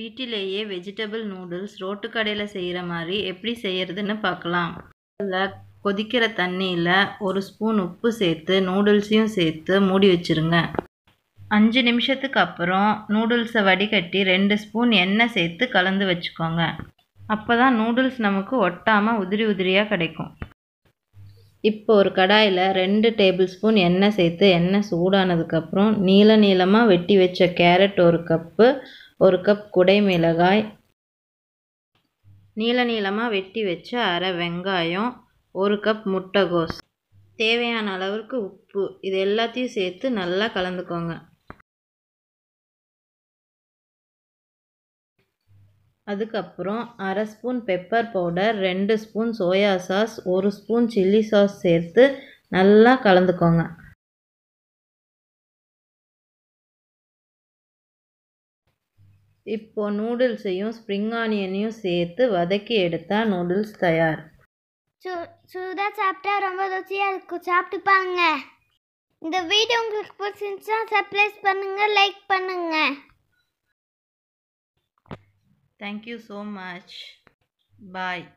வீட்டிலேயே vegetable noodles road கடையில் செய்கிற மாதிரி எப்படி செய்கிறதுன்னு பார்க்கலாம் அதில் கொதிக்கிற தண்ணியில் ஒரு ஸ்பூன் உப்பு சேர்த்து நூடுல்ஸையும் சேர்த்து மூடி வச்சுருங்க அஞ்சு நிமிஷத்துக்கு அப்புறம் நூடுல்ஸை வடிகட்டி ரெண்டு ஸ்பூன் எண்ணெய் சேர்த்து கலந்து வச்சுக்கோங்க அப்போ தான் நூடுல்ஸ் நமக்கு ஒட்டாமல் உதிரி உதிரியாக கிடைக்கும் இப்போ ஒரு கடாயில் ரெண்டு டேபிள் ஸ்பூன் எண்ணெய் சேர்த்து எண்ணெய் சூடானதுக்கப்புறம் நீள நீளமாக வெட்டி வச்ச கேரட் ஒரு கப்பு ஒரு கப் குடை மிளகாய் நீள நீளமாக வெட்டி வச்ச அரை வெங்காயம் ஒரு கப் முட்டைகோஸ் தேவையான அளவுக்கு உப்பு இது எல்லாத்தையும் சேர்த்து நல்லா கலந்துக்கோங்க அதுக்கப்புறம் அரை ஸ்பூன் பெப்பர் பவுடர் ரெண்டு ஸ்பூன் சோயா சாஸ் ஒரு ஸ்பூன் சில்லி சாஸ் சேர்த்து நல்லா கலந்துக்கோங்க இப்போது நூடுல்ஸையும் ஸ்ப்ரிங் ஆனியனையும் சேர்த்து வதக்கி எடுத்தால் நூடுல்ஸ் தயார் சூ சாப்பிட்டா ரொம்ப ருச்சியாக இருக்கும் சாப்பிட்டு பாருங்க இந்த வீடியோ உங்களுக்கு பிடிச்சிருந்துச்சா சப்ளைஸ் பண்ணுங்கள் லைக் பண்ணுங்கள் Thank you so much. Bye.